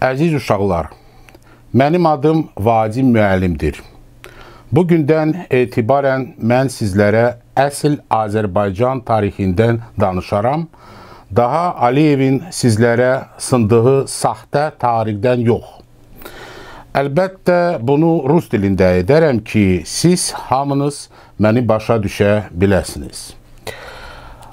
Əziz uşaqlar, mənim adım Vacib müəllimdir. Bu gündən etibarən mən sizlərə əsl Azərbaycan tarixindən danışaram. Daha Aliyevin sizlərə sındığı saxta tarixdən yox. Əlbəttə, bunu rus dilində edərəm ki, siz hamınız məni başa düşə biləsiniz.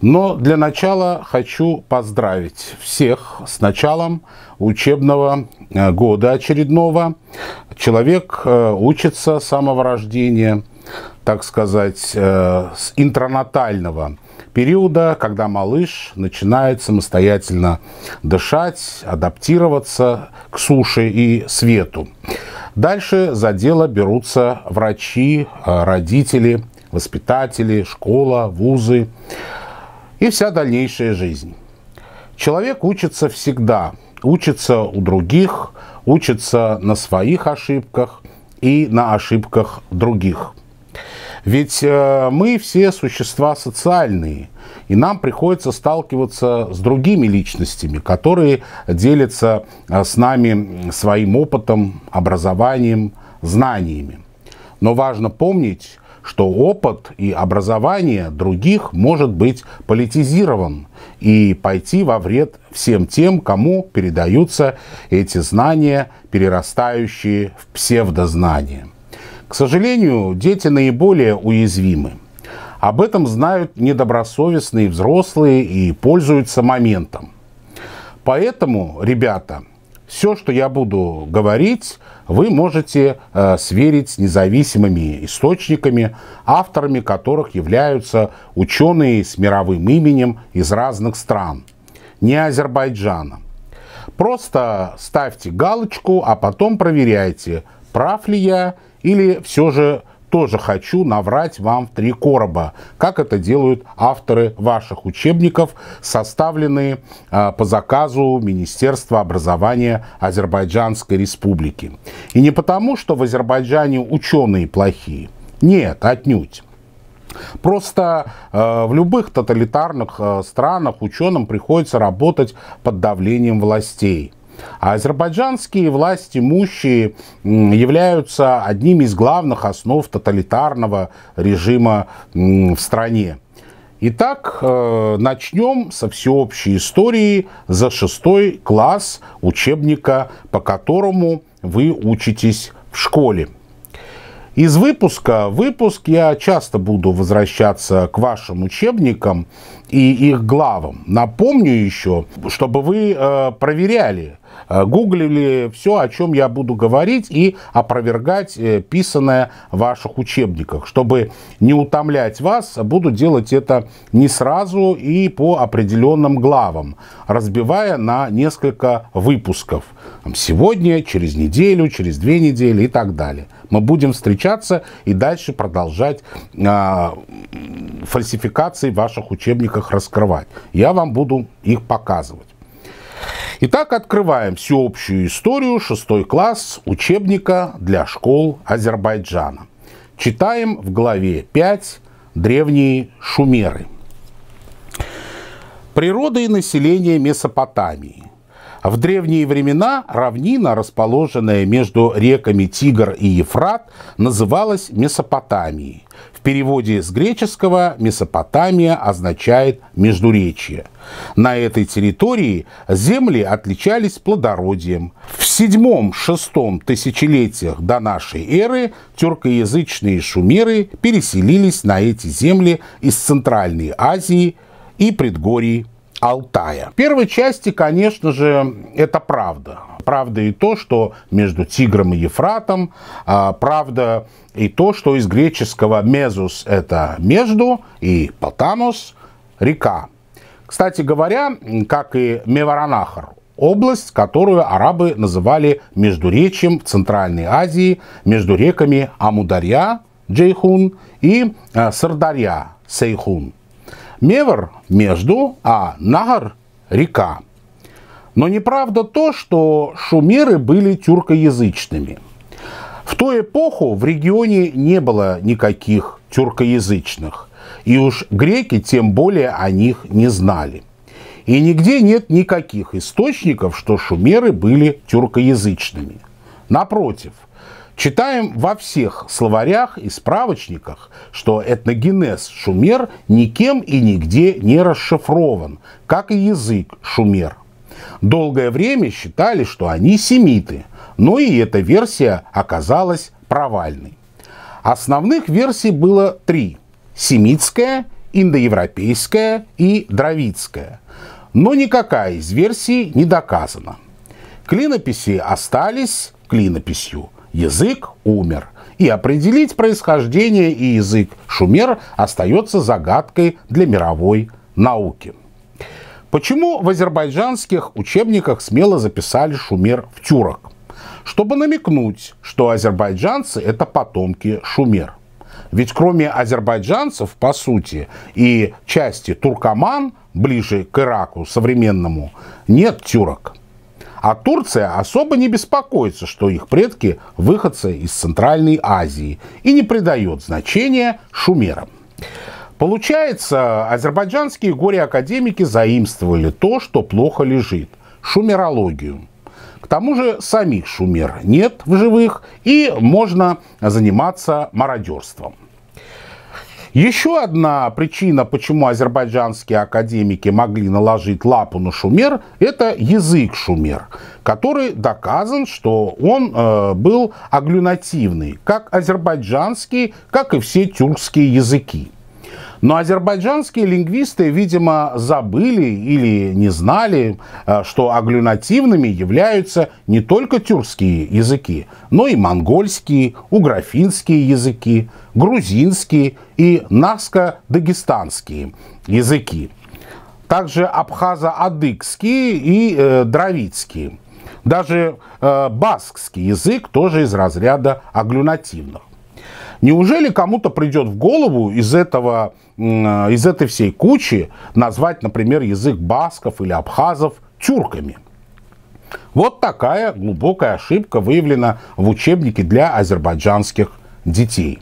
Но для начала хочу поздравить всех с началом учебного э, года очередного. Человек э, учится с самого рождения, так сказать, э, с интранатального периода, когда малыш начинает самостоятельно дышать, адаптироваться к суше и свету. Дальше за дело берутся врачи, родители, воспитатели, школа, вузы и вся дальнейшая жизнь. Человек учится всегда, учится у других, учится на своих ошибках и на ошибках других. Ведь э, мы все существа социальные, и нам приходится сталкиваться с другими личностями, которые делятся э, с нами своим опытом, образованием, знаниями. Но важно помнить, что опыт и образование других может быть политизирован и пойти во вред всем тем, кому передаются эти знания, перерастающие в псевдознания. К сожалению, дети наиболее уязвимы. Об этом знают недобросовестные взрослые и пользуются моментом. Поэтому, ребята, все, что я буду говорить, вы можете э, сверить с независимыми источниками, авторами которых являются ученые с мировым именем из разных стран, не Азербайджана. Просто ставьте галочку, а потом проверяйте, прав ли я или все же тоже хочу наврать вам в три короба, как это делают авторы ваших учебников, составленные э, по заказу Министерства образования Азербайджанской Республики. И не потому, что в Азербайджане ученые плохие. Нет, отнюдь. Просто э, в любых тоталитарных э, странах ученым приходится работать под давлением властей. А азербайджанские власти имущие являются одним из главных основ тоталитарного режима в стране. Итак, э, начнем со всеобщей истории за шестой класс учебника, по которому вы учитесь в школе. Из выпуска в выпуск я часто буду возвращаться к вашим учебникам и их главам. Напомню еще, чтобы вы э, проверяли, Э, гуглили все, о чем я буду говорить и опровергать э, писанное в ваших учебниках. Чтобы не утомлять вас, буду делать это не сразу и по определенным главам, разбивая на несколько выпусков. Сегодня, через неделю, через две недели и так далее. Мы будем встречаться и дальше продолжать э, фальсификации в ваших учебниках раскрывать. Я вам буду их показывать. Итак, открываем всеобщую историю шестой класс учебника для школ Азербайджана. Читаем в главе 5 «Древние шумеры». Природа и население Месопотамии. В древние времена равнина, расположенная между реками Тигр и Ефрат, называлась Месопотамией переводе с греческого Месопотамия означает «междуречье». На этой территории земли отличались плодородием. В VII-VI тысячелетиях до нашей эры тюркоязычные шумеры переселились на эти земли из Центральной Азии и предгорий Алтая. В первой части, конечно же, это правда. Правда и то, что между Тигром и Ефратом, а, правда и то, что из греческого «мезус» — это «между» и «полтанус» — «река». Кстати говоря, как и Меваранахар, область, которую арабы называли Междуречьем в Центральной Азии, между реками Амударья, Джейхун, и а, Сардарья, Сейхун. Мевр – между, а Нагар – река. Но неправда то, что шумеры были тюркоязычными. В ту эпоху в регионе не было никаких тюркоязычных, и уж греки тем более о них не знали. И нигде нет никаких источников, что шумеры были тюркоязычными. Напротив, Читаем во всех словарях и справочниках, что этногенез шумер никем и нигде не расшифрован, как и язык шумер. Долгое время считали, что они семиты, но и эта версия оказалась провальной. Основных версий было три – семитская, индоевропейская и дравидская. Но никакая из версий не доказана. Клинописи остались клинописью – язык умер. И определить происхождение и язык шумер остается загадкой для мировой науки. Почему в азербайджанских учебниках смело записали шумер в тюрок? Чтобы намекнуть, что азербайджанцы – это потомки шумер. Ведь кроме азербайджанцев, по сути, и части туркоман, ближе к Ираку современному, нет тюрок – а Турция особо не беспокоится, что их предки выходцы из Центральной Азии и не придает значения шумерам. Получается, азербайджанские горе-академики заимствовали то, что плохо лежит – шумерологию. К тому же самих шумер нет в живых, и можно заниматься мародерством. Еще одна причина, почему азербайджанские академики могли наложить лапу на шумер, это язык шумер, который доказан, что он э, был агглюнативный, как азербайджанский, как и все тюркские языки. Но азербайджанские лингвисты, видимо, забыли или не знали, э, что агглюнативными являются не только тюркские языки, но и монгольские, уграфинские языки, грузинские и наско-дагестанские языки. Также абхазо-адыгские и э, дравицкие. Даже э, баскский язык тоже из разряда агглюнативных. Неужели кому-то придет в голову из, этого, э, из этой всей кучи назвать, например, язык басков или абхазов тюрками? Вот такая глубокая ошибка выявлена в учебнике для азербайджанских детей.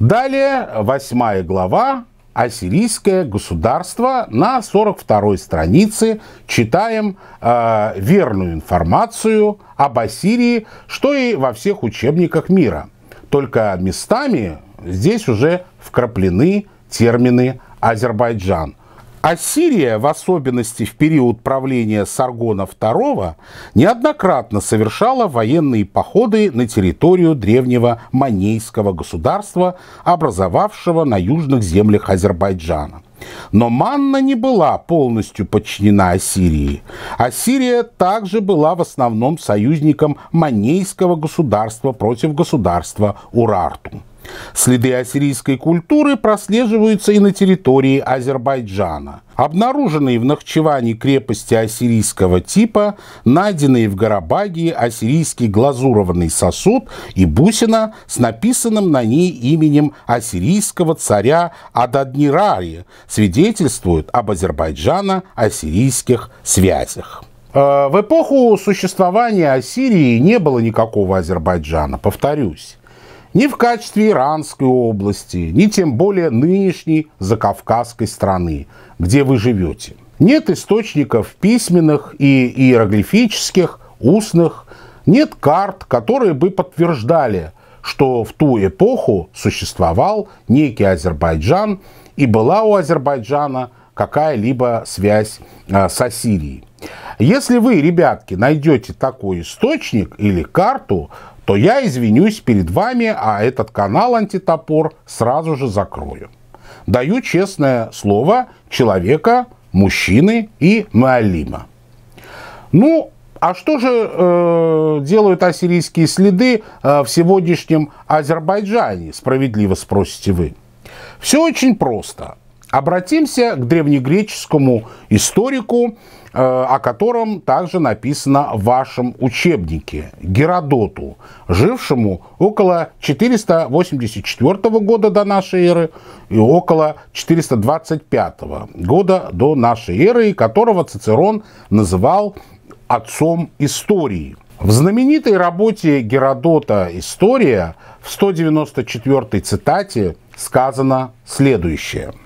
Далее, восьмая глава, ассирийское государство на 42-й странице читаем э, верную информацию об Ассирии, что и во всех учебниках мира только местами здесь уже вкраплены термины Азербайджан. Ассирия, в особенности в период правления Саргона II, неоднократно совершала военные походы на территорию древнего манейского государства, образовавшего на южных землях Азербайджана – но Манна не была полностью подчинена Ассирии. Ассирия также была в основном союзником Манейского государства против государства Урарту. Следы ассирийской культуры прослеживаются и на территории Азербайджана. Обнаруженные в Нахчеване крепости ассирийского типа, найденные в Гарабаге ассирийский глазурованный сосуд и бусина с написанным на ней именем ассирийского царя Ададнирари свидетельствуют об Азербайджана ассирийских связях. Э, в эпоху существования Ассирии не было никакого Азербайджана, повторюсь ни в качестве Иранской области, ни тем более нынешней закавказской страны, где вы живете. Нет источников письменных и иероглифических, устных, нет карт, которые бы подтверждали, что в ту эпоху существовал некий Азербайджан и была у Азербайджана какая-либо связь э, а, с Ассирией. Если вы, ребятки, найдете такой источник или карту, то я извинюсь перед вами, а этот канал «Антитопор» сразу же закрою. Даю честное слово человека, мужчины и Маалима. Ну, а что же э, делают ассирийские следы э, в сегодняшнем Азербайджане, справедливо спросите вы? Все очень просто. Обратимся к древнегреческому историку, э, о котором также написано в вашем учебнике, Геродоту, жившему около 484 года до нашей эры и около 425 года до нашей эры, которого Цицерон называл отцом истории. В знаменитой работе Геродота «История» в 194 цитате сказано следующее –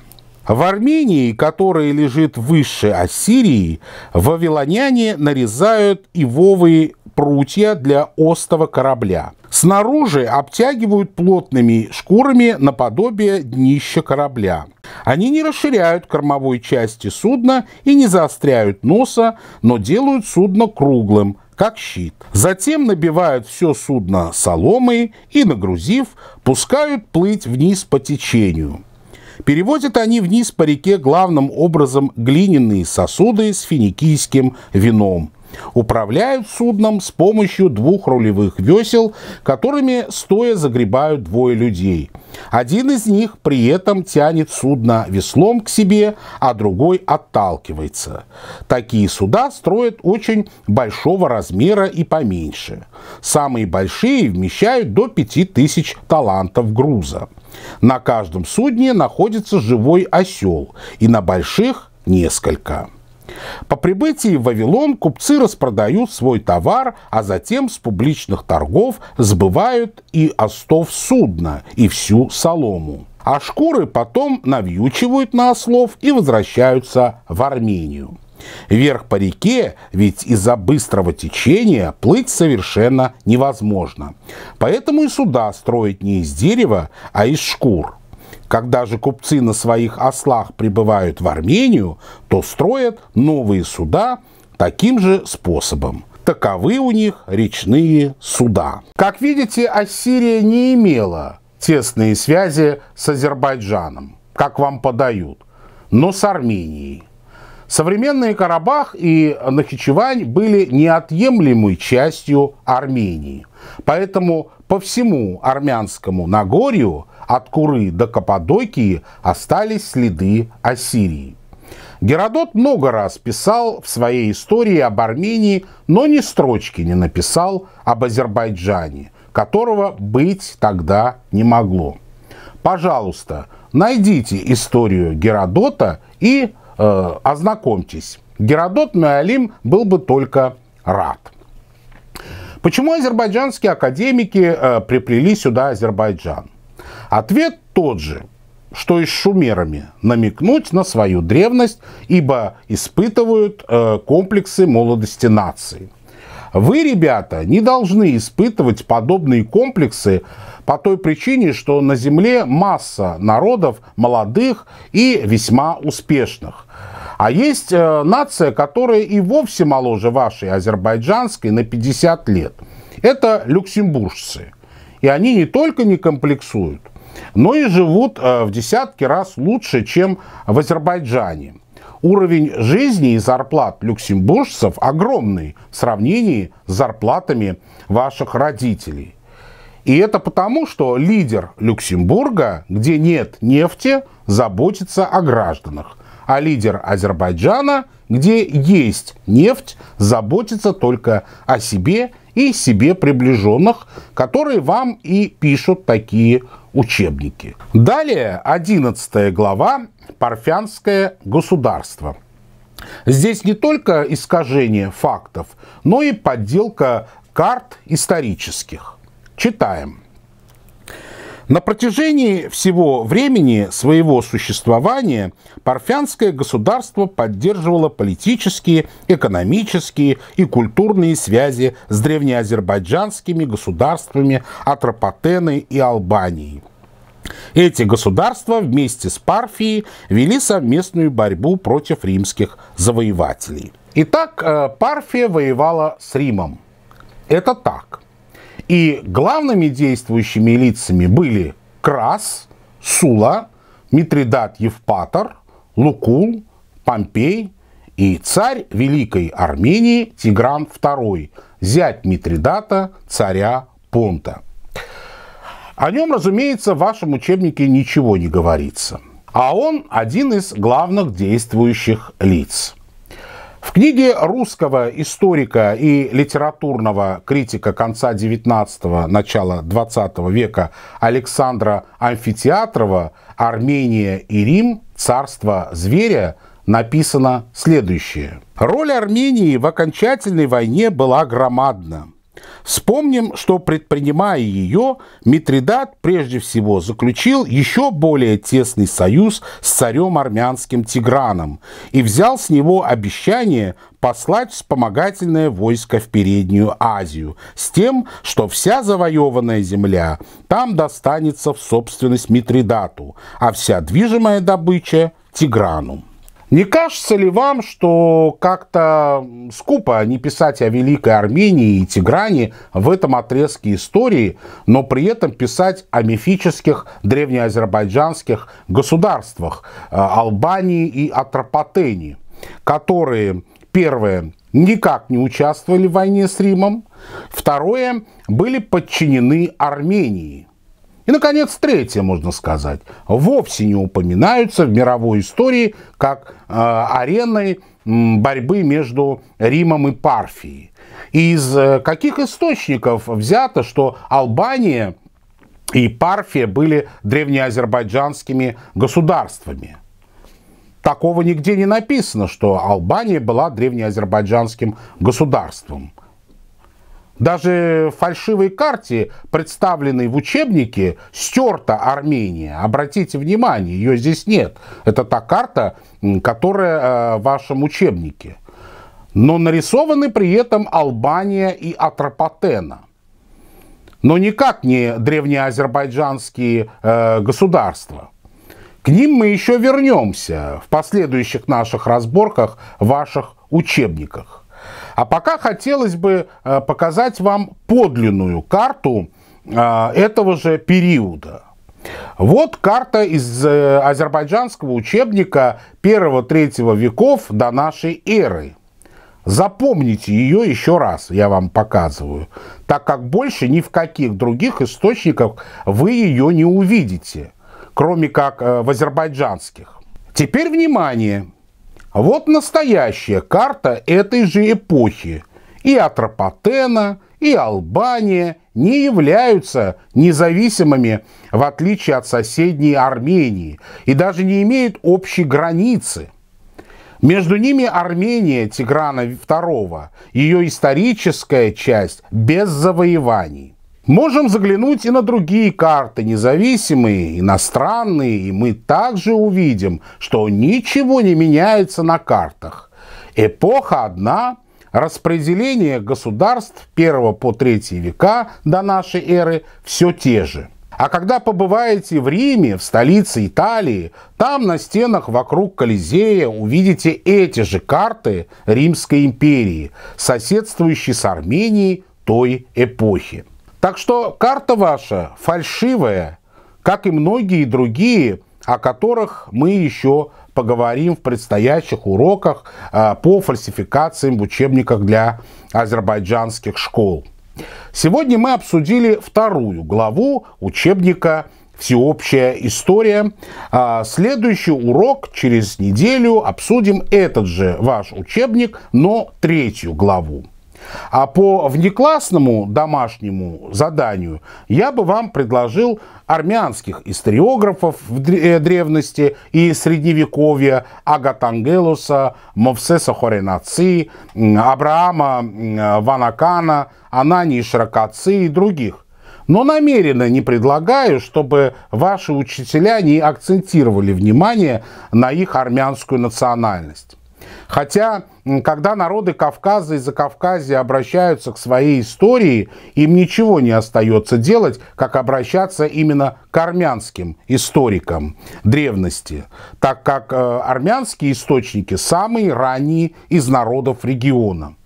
в Армении, которая лежит выше Ассирии, вавилоняне нарезают ивовые прутья для остого корабля. Снаружи обтягивают плотными шкурами наподобие днища корабля. Они не расширяют кормовой части судна и не заостряют носа, но делают судно круглым, как щит. Затем набивают все судно соломой и, нагрузив, пускают плыть вниз по течению. Перевозят они вниз по реке главным образом глиняные сосуды с финикийским вином. Управляют судном с помощью двух рулевых весел, которыми стоя загребают двое людей. Один из них при этом тянет судно веслом к себе, а другой отталкивается. Такие суда строят очень большого размера и поменьше. Самые большие вмещают до 5000 талантов груза. На каждом судне находится живой осел, и на больших несколько. По прибытии в Вавилон купцы распродают свой товар, а затем с публичных торгов сбывают и остов судна, и всю солому. А шкуры потом навьючивают на ослов и возвращаются в Армению. Вверх по реке, ведь из-за быстрого течения плыть совершенно невозможно. Поэтому и суда строят не из дерева, а из шкур. Когда же купцы на своих ослах прибывают в Армению, то строят новые суда таким же способом. Таковы у них речные суда. Как видите, Ассирия не имела тесные связи с Азербайджаном, как вам подают, но с Арменией. Современные Карабах и Нахичевань были неотъемлемой частью Армении. Поэтому по всему армянскому Нагорью, от Куры до Каппадокии, остались следы Ассирии. Геродот много раз писал в своей истории об Армении, но ни строчки не написал об Азербайджане, которого быть тогда не могло. Пожалуйста, найдите историю Геродота и э, ознакомьтесь. Геродот Меалим был бы только рад. Почему азербайджанские академики э, приплели сюда Азербайджан? Ответ тот же, что и с шумерами, намекнуть на свою древность, ибо испытывают э, комплексы молодости нации. Вы, ребята, не должны испытывать подобные комплексы по той причине, что на Земле масса народов молодых и весьма успешных. А есть э, нация, которая и вовсе моложе вашей азербайджанской на 50 лет. Это люксембуржцы. И они не только не комплексуют, но и живут э, в десятки раз лучше, чем в Азербайджане. Уровень жизни и зарплат люксембуржцев огромный в сравнении с зарплатами ваших родителей. И это потому, что лидер Люксембурга, где нет нефти, заботится о гражданах. А лидер Азербайджана, где есть нефть, заботится только о себе и себе приближенных, которые вам и пишут такие учебники. Далее 11 глава «Парфянское государство». Здесь не только искажение фактов, но и подделка карт исторических. Читаем. На протяжении всего времени своего существования парфянское государство поддерживало политические, экономические и культурные связи с древнеазербайджанскими государствами Атропатены и Албании. Эти государства вместе с Парфией вели совместную борьбу против римских завоевателей. Итак, э, Парфия воевала с Римом. Это так – и главными действующими лицами были Крас, Сула, Митридат Евпатор, Лукул, Помпей и царь Великой Армении Тигран II, зять Митридата, царя Понта. О нем, разумеется, в вашем учебнике ничего не говорится. А он один из главных действующих лиц. В книге русского историка и литературного критика конца 19-го, начала 20 века Александра Амфитеатрова «Армения и Рим. Царство зверя» написано следующее. Роль Армении в окончательной войне была громадна. Вспомним, что предпринимая ее, Митридат прежде всего заключил еще более тесный союз с царем армянским Тиграном и взял с него обещание послать вспомогательное войско в Переднюю Азию с тем, что вся завоеванная земля там достанется в собственность Митридату, а вся движимая добыча – Тиграну. Не кажется ли вам, что как-то скупо не писать о Великой Армении и Тигране в этом отрезке истории, но при этом писать о мифических древнеазербайджанских государствах э, Албании и Атропатении, которые, первое, никак не участвовали в войне с Римом, второе, были подчинены Армении – и, наконец, третье, можно сказать, вовсе не упоминаются в мировой истории как э, арены борьбы между Римом и Парфией. Из э, каких источников взято, что Албания и Парфия были древнеазербайджанскими государствами? Такого нигде не написано, что Албания была древнеазербайджанским государством. Даже в фальшивой карте, представленной в учебнике, стерта Армения. Обратите внимание, ее здесь нет. Это та карта, которая э, в вашем учебнике. Но нарисованы при этом Албания и Атропатена. Но никак не древнеазербайджанские э, государства. К ним мы еще вернемся в последующих наших разборках в ваших учебниках. А пока хотелось бы э, показать вам подлинную карту э, этого же периода. Вот карта из э, азербайджанского учебника 1-3 веков до нашей эры. Запомните ее еще раз, я вам показываю, так как больше ни в каких других источниках вы ее не увидите, кроме как в азербайджанских. Теперь внимание! А вот настоящая карта этой же эпохи. И Атропатена, и Албания не являются независимыми, в отличие от соседней Армении, и даже не имеют общей границы. Между ними Армения Тиграна II, ее историческая часть без завоеваний. Можем заглянуть и на другие карты, независимые, иностранные, и мы также увидим, что ничего не меняется на картах. Эпоха одна, распределение государств первого по 3 века до нашей эры все те же. А когда побываете в Риме, в столице Италии, там на стенах вокруг Колизея увидите эти же карты Римской империи, соседствующие с Арменией той эпохи. Так что карта ваша фальшивая, как и многие другие, о которых мы еще поговорим в предстоящих уроках а, по фальсификациям в учебниках для азербайджанских школ. Сегодня мы обсудили вторую главу учебника «Всеобщая история». А, следующий урок через неделю обсудим этот же ваш учебник, но третью главу. А по внеклассному домашнему заданию я бы вам предложил армянских историографов в э, древности и средневековья Агатангелуса, Мовсеса Хоренаци, Абраама Ванакана, Анани Шракаци и других. Но намеренно не предлагаю, чтобы ваши учителя не акцентировали внимание на их армянскую национальность. Хотя, когда народы Кавказа и Закавказья обращаются к своей истории, им ничего не остается делать, как обращаться именно к армянским историкам древности, так как э, армянские источники самые ранние из народов региона.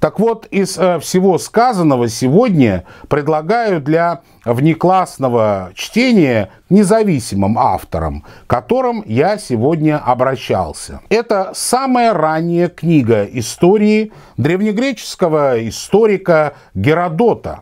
Так вот, из э, всего сказанного сегодня предлагаю для внеклассного чтения независимым авторам, к которым я сегодня обращался. Это самая ранняя книга истории древнегреческого историка Геродота.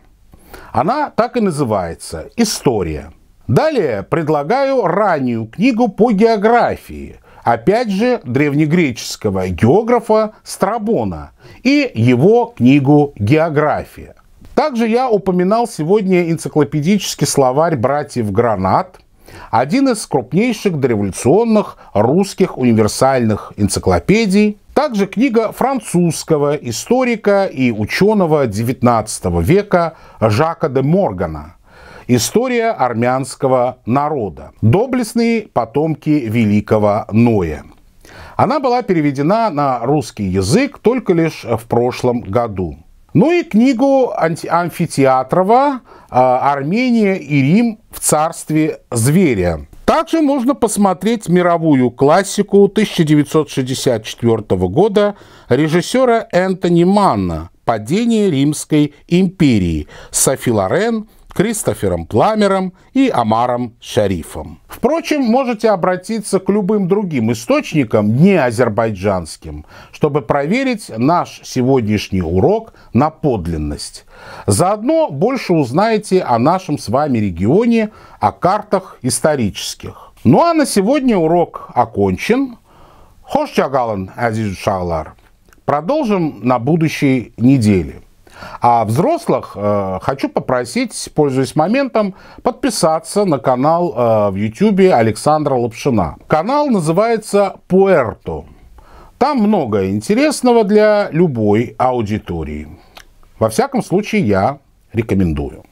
Она так и называется «История». Далее предлагаю раннюю книгу по географии – опять же, древнегреческого географа Страбона и его книгу «География». Также я упоминал сегодня энциклопедический словарь братьев Гранат, один из крупнейших дореволюционных русских универсальных энциклопедий, также книга французского историка и ученого XIX века Жака де Моргана – История армянского народа. Доблестные потомки великого Ноя. Она была переведена на русский язык только лишь в прошлом году. Ну и книгу Амфитеатрова а, «Армения и Рим в царстве зверя». Также можно посмотреть мировую классику 1964 года режиссера Энтони Манна «Падение Римской империи» Софи Лорен – Кристофером Пламером и Амаром Шарифом. Впрочем, можете обратиться к любым другим источникам, не азербайджанским, чтобы проверить наш сегодняшний урок на подлинность. Заодно больше узнаете о нашем с вами регионе, о картах исторических. Ну а на сегодня урок окончен. Хош Джагалан Азиз Шалар. Продолжим на будущей неделе. А взрослых э, хочу попросить, пользуясь моментом, подписаться на канал э, в YouTube Александра Лапшина. Канал называется «Пуэрто». Там много интересного для любой аудитории. Во всяком случае, я рекомендую.